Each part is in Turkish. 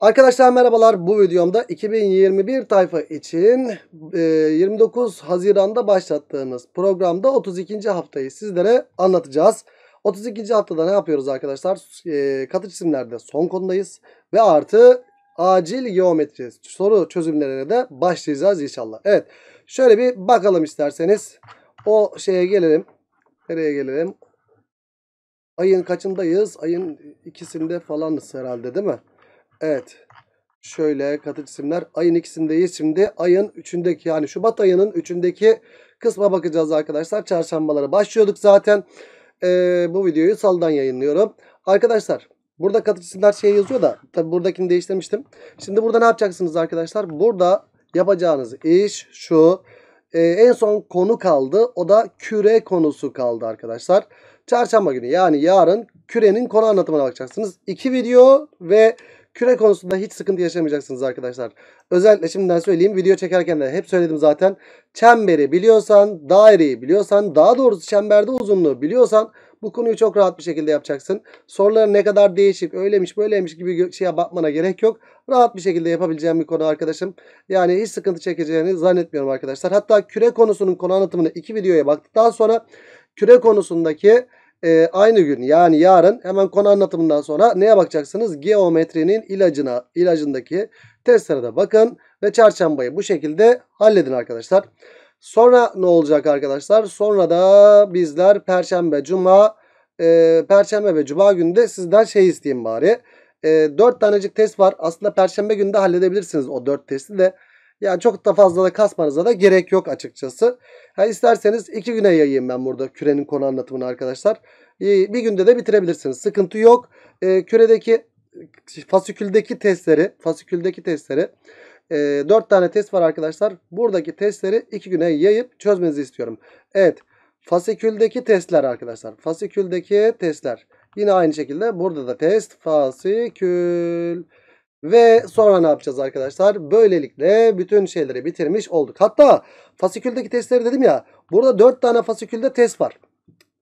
Arkadaşlar merhabalar bu videomda 2021 tayfa için 29 e, Haziran'da başlattığımız programda 32. haftayı sizlere anlatacağız. 32. haftada ne yapıyoruz arkadaşlar? E, katı cisimlerde son konudayız ve artı acil geometri soru çözümlerine de başlayacağız inşallah. Evet şöyle bir bakalım isterseniz o şeye gelelim. Nereye gelelim? Ayın kaçındayız? Ayın ikisinde falanız herhalde değil mi? Evet. Şöyle katı cisimler. Ayın ikisindeyiz. Şimdi ayın üçündeki yani Şubat ayının üçündeki kısma bakacağız arkadaşlar. Çarşambalara başlıyorduk zaten. Ee, bu videoyu saldan yayınlıyorum. Arkadaşlar burada katı cisimler şey yazıyor da tabi buradakini değiştirmiştim. Şimdi burada ne yapacaksınız arkadaşlar? Burada yapacağınız iş şu. Ee, en son konu kaldı. O da küre konusu kaldı arkadaşlar. Çarşamba günü yani yarın kürenin konu anlatımına bakacaksınız. İki video ve Küre konusunda hiç sıkıntı yaşamayacaksınız arkadaşlar. Özellikle şimdiden söyleyeyim video çekerken de hep söyledim zaten. Çemberi biliyorsan, daireyi biliyorsan, daha doğrusu çemberde uzunluğu biliyorsan bu konuyu çok rahat bir şekilde yapacaksın. Soruları ne kadar değişik, öylemiş böyleymiş gibi şeye bakmana gerek yok. Rahat bir şekilde yapabileceğim bir konu arkadaşım. Yani hiç sıkıntı çekeceğini zannetmiyorum arkadaşlar. Hatta küre konusunun konu anlatımını iki videoya baktıktan sonra küre konusundaki e, aynı gün yani yarın hemen konu anlatımından sonra neye bakacaksınız? Geometrinin ilacına, ilacındaki testlere de bakın ve çarşambayı bu şekilde halledin arkadaşlar. Sonra ne olacak arkadaşlar? Sonra da bizler perşembe, cuma, e, perşembe ve cuma günde sizden şey isteyeyim bari. E, 4 tanecik test var. Aslında perşembe günde halledebilirsiniz o 4 testi de. Yani çok da fazla da kasmanıza da gerek yok açıkçası. Ha, isterseniz iki güne yayayım ben burada kürenin konu anlatımını arkadaşlar. Ee, bir günde de bitirebilirsiniz. Sıkıntı yok. Ee, küredeki fasiküldeki testleri fasiküldeki testleri e, 4 tane test var arkadaşlar. Buradaki testleri 2 güne yayıp çözmenizi istiyorum. Evet. Fasiküldeki testler arkadaşlar. Fasiküldeki testler. Yine aynı şekilde burada da test fasikül. Ve sonra ne yapacağız arkadaşlar? Böylelikle bütün şeyleri bitirmiş olduk. Hatta fasiküldeki testleri dedim ya. Burada 4 tane fasikülde test var.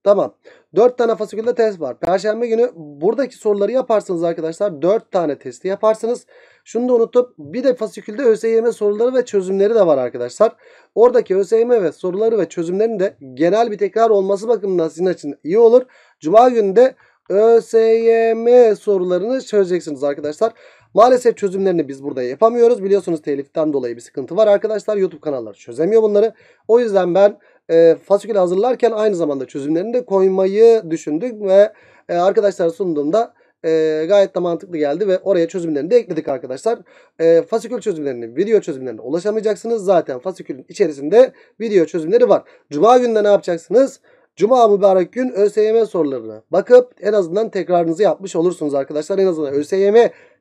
Tamam. 4 tane fasikülde test var. Perşembe günü buradaki soruları yaparsınız arkadaşlar. 4 tane testi yaparsınız. Şunu da unutup bir de fasikülde ÖSYM soruları ve çözümleri de var arkadaşlar. Oradaki ÖSYM ve soruları ve çözümlerin de genel bir tekrar olması bakımından sizin için iyi olur. Cuma günü de ÖSYM sorularını çözeceksiniz arkadaşlar. Maalesef çözümlerini biz burada yapamıyoruz. Biliyorsunuz teliften dolayı bir sıkıntı var arkadaşlar. YouTube kanalları çözemiyor bunları. O yüzden ben e, fasikül hazırlarken aynı zamanda çözümlerini de koymayı düşündük ve e, arkadaşlar sunduğumda e, gayet de mantıklı geldi ve oraya çözümlerini de ekledik arkadaşlar. E, fasikül çözümlerini, video çözümlerine ulaşamayacaksınız. Zaten fasikülün içerisinde video çözümleri var. Cuma günde ne yapacaksınız? Cuma mübarek gün ÖSYM sorularına bakıp en azından tekrarınızı yapmış olursunuz arkadaşlar. En azından ÖSYM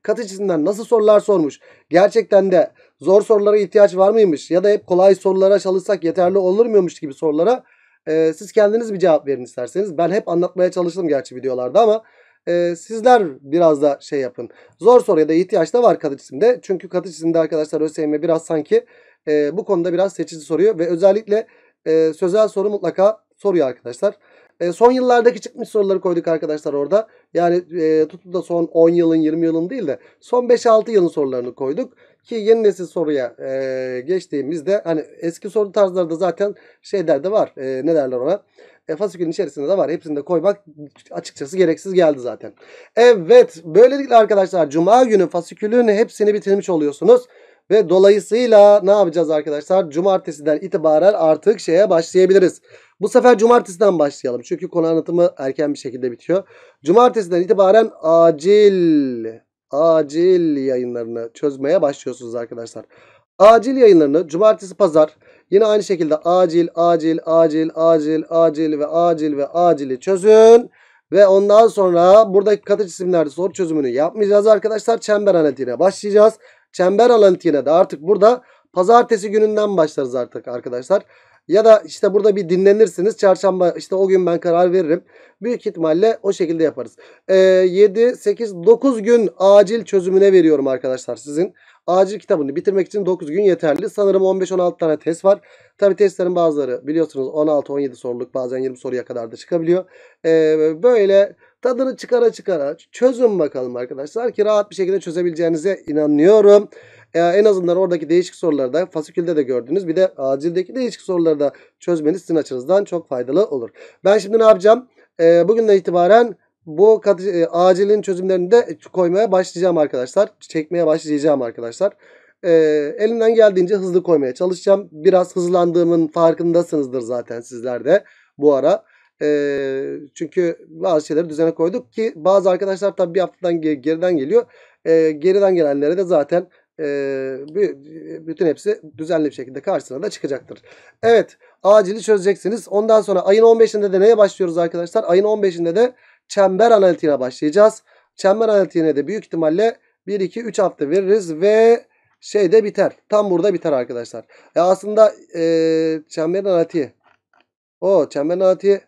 katıcısından nasıl sorular sormuş? Gerçekten de zor sorulara ihtiyaç var mıymış? Ya da hep kolay sorulara çalışsak yeterli olur muymuş gibi sorulara e, siz kendiniz bir cevap verin isterseniz. Ben hep anlatmaya çalıştım gerçi videolarda ama e, sizler biraz da şey yapın. Zor soruya da ihtiyaç da var katıcısında Çünkü katıcısında arkadaşlar ÖSYM biraz sanki e, bu konuda biraz seçici soruyor ve özellikle e, sözel soru mutlaka soruyor arkadaşlar. E, son yıllardaki çıkmış soruları koyduk arkadaşlar orada. Yani e, tutup da son 10 yılın 20 yılın değil de son 5-6 yılın sorularını koyduk. Ki yeni nesil soruya e, geçtiğimizde hani eski soru tarzlarında zaten şeyler de var. E, ne derler ona? E, fasikülün içerisinde de var. Hepsini de koymak açıkçası gereksiz geldi zaten. Evet böylelikle arkadaşlar Cuma günü fasikülün hepsini bitirmiş oluyorsunuz. Ve dolayısıyla ne yapacağız arkadaşlar? Cumartesiden itibaren artık şeye başlayabiliriz. Bu sefer cumartesiden başlayalım. Çünkü konu anlatımı erken bir şekilde bitiyor. Cumartesiden itibaren acil acil yayınlarını çözmeye başlıyorsunuz arkadaşlar. Acil yayınlarını cumartesi pazar yine aynı şekilde acil acil acil acil acil ve acil ve acili çözün. Ve ondan sonra buradaki katı cisimlerde soru çözümünü yapmayacağız arkadaşlar. Çember analitiğine başlayacağız çember analitiğine de artık burada pazartesi gününden başlarız artık arkadaşlar. Ya da işte burada bir dinlenirsiniz. Çarşamba işte o gün ben karar veririm. Büyük ihtimalle o şekilde yaparız. Ee, 7, 8, 9 gün acil çözümüne veriyorum arkadaşlar sizin. Acil kitabını bitirmek için 9 gün yeterli. Sanırım 15-16 tane test var. Tabi testlerin bazıları biliyorsunuz 16-17 soruluk bazen 20 soruya kadar da çıkabiliyor. Ee, böyle Tadını çıkara çıkara çözün bakalım arkadaşlar ki rahat bir şekilde çözebileceğinize inanıyorum. Ee, en azından oradaki değişik sorularda fasikülde de gördünüz. Bir de acildeki değişik sorularda çözmeniz sizin açınızdan çok faydalı olur. Ben şimdi ne yapacağım? Ee, bugünden itibaren bu katı, e, acilin çözümlerini de koymaya başlayacağım arkadaşlar. Çekmeye başlayacağım arkadaşlar. E, elimden geldiğince hızlı koymaya çalışacağım. Biraz hızlandığımın farkındasınızdır zaten sizler de bu ara. Ee, çünkü bazı şeyleri düzene koyduk ki bazı arkadaşlar tabii bir haftadan geriden geliyor. E, geriden gelenlere de zaten e, bütün hepsi düzenli bir şekilde karşısına da çıkacaktır. Evet acili çözeceksiniz. Ondan sonra ayın 15'inde de neye başlıyoruz arkadaşlar? Ayın 15'inde de çember analitiğine başlayacağız. Çember analitiğine de büyük ihtimalle 1-2-3 hafta veririz ve şeyde biter. Tam burada biter arkadaşlar. E aslında e, çember analitiği. O çember analitiği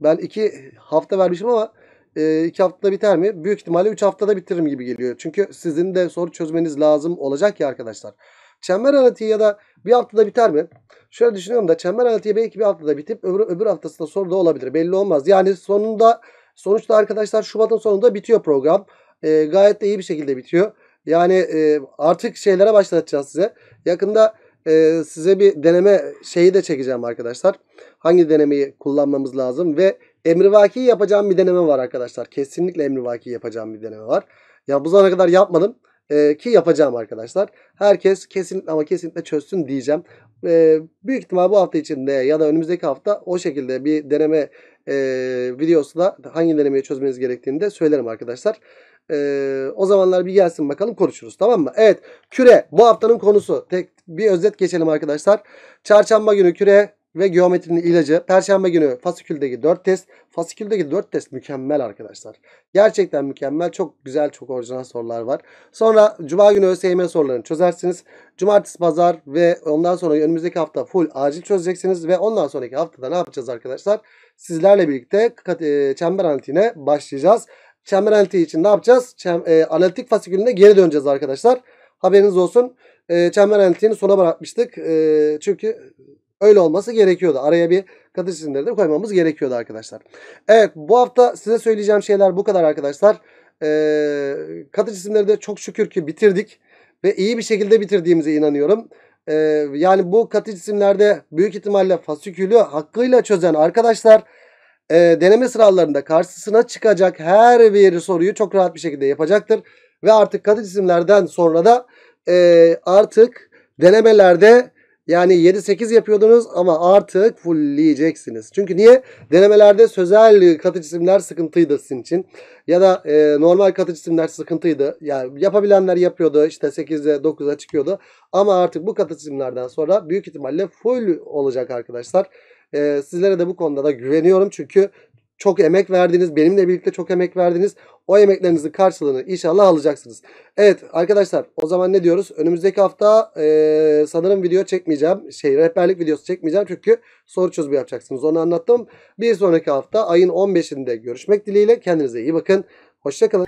ben iki hafta vermişim ama e, iki haftada biter mi? Büyük ihtimalle üç haftada bitiririm gibi geliyor. Çünkü sizin de soru çözmeniz lazım olacak ya arkadaşlar. Çember analitiği ya da bir haftada biter mi? Şöyle düşünüyorum da çember analitiği belki bir haftada bitip öbür, öbür haftasında soru da olabilir. Belli olmaz. Yani sonunda sonuçta arkadaşlar Şubat'ın sonunda bitiyor program. E, gayet de iyi bir şekilde bitiyor. Yani e, artık şeylere başlatacağız size. Yakında e, size bir deneme şeyi de çekeceğim arkadaşlar. Hangi denemeyi kullanmamız lazım ve emrivaki yapacağım bir deneme var arkadaşlar. Kesinlikle emrivaki yapacağım bir deneme var. Ya bu zamana kadar yapmadım e, ki yapacağım arkadaşlar. Herkes kesinlikle ama kesinlikle çözsün diyeceğim. E, büyük ihtimal bu hafta içinde ya da önümüzdeki hafta o şekilde bir deneme e, videosu da hangi denemeyi çözmeniz gerektiğini de söylerim arkadaşlar. Ee, o zamanlar bir gelsin bakalım konuşuruz tamam mı? Evet küre bu haftanın konusu. Tek bir özet geçelim arkadaşlar. Çarşamba günü küre ve geometrinin ilacı. Perşembe günü fasiküldeki 4 test. Fasiküldeki 4 test mükemmel arkadaşlar. Gerçekten mükemmel. Çok güzel, çok orijinal sorular var. Sonra cuma günü ÖSYM sorularını çözersiniz. Cumartesi, pazar ve ondan sonra önümüzdeki hafta full acil çözeceksiniz. Ve ondan sonraki haftada ne yapacağız arkadaşlar? Sizlerle birlikte e, çember analitiğine başlayacağız. Çember analitiği için ne yapacağız? Çem, e, analitik fasikülüne geri döneceğiz arkadaşlar. Haberiniz olsun. E, çember analitiğini sona bırakmıştık. E, çünkü öyle olması gerekiyordu. Araya bir katı cisimleri de koymamız gerekiyordu arkadaşlar. Evet bu hafta size söyleyeceğim şeyler bu kadar arkadaşlar. E, katı cisimleri de çok şükür ki bitirdik. Ve iyi bir şekilde bitirdiğimize inanıyorum. E, yani bu katı cisimlerde büyük ihtimalle fasikülü hakkıyla çözen arkadaşlar e, deneme sıralarında karşısına çıkacak her bir soruyu çok rahat bir şekilde yapacaktır. Ve artık katı cisimlerden sonra da e, artık denemelerde yani 7-8 yapıyordunuz ama artık fullleyeceksiniz. Çünkü niye? Denemelerde sözel katı cisimler sıkıntıydı sizin için. Ya da e, normal katı cisimler sıkıntıydı. Yani yapabilenler yapıyordu işte 8'e 9'a çıkıyordu. Ama artık bu katı cisimlerden sonra büyük ihtimalle full olacak arkadaşlar. E, sizlere de bu konuda da güveniyorum çünkü çok emek verdiniz. Benimle birlikte çok emek verdiniz. O emeklerinizin karşılığını inşallah alacaksınız. Evet arkadaşlar o zaman ne diyoruz? Önümüzdeki hafta e, sanırım video çekmeyeceğim. Şey rehberlik videosu çekmeyeceğim çünkü soru çözümü yapacaksınız. Onu anlattım. Bir sonraki hafta ayın 15'inde görüşmek dileğiyle. Kendinize iyi bakın. Hoşçakalın.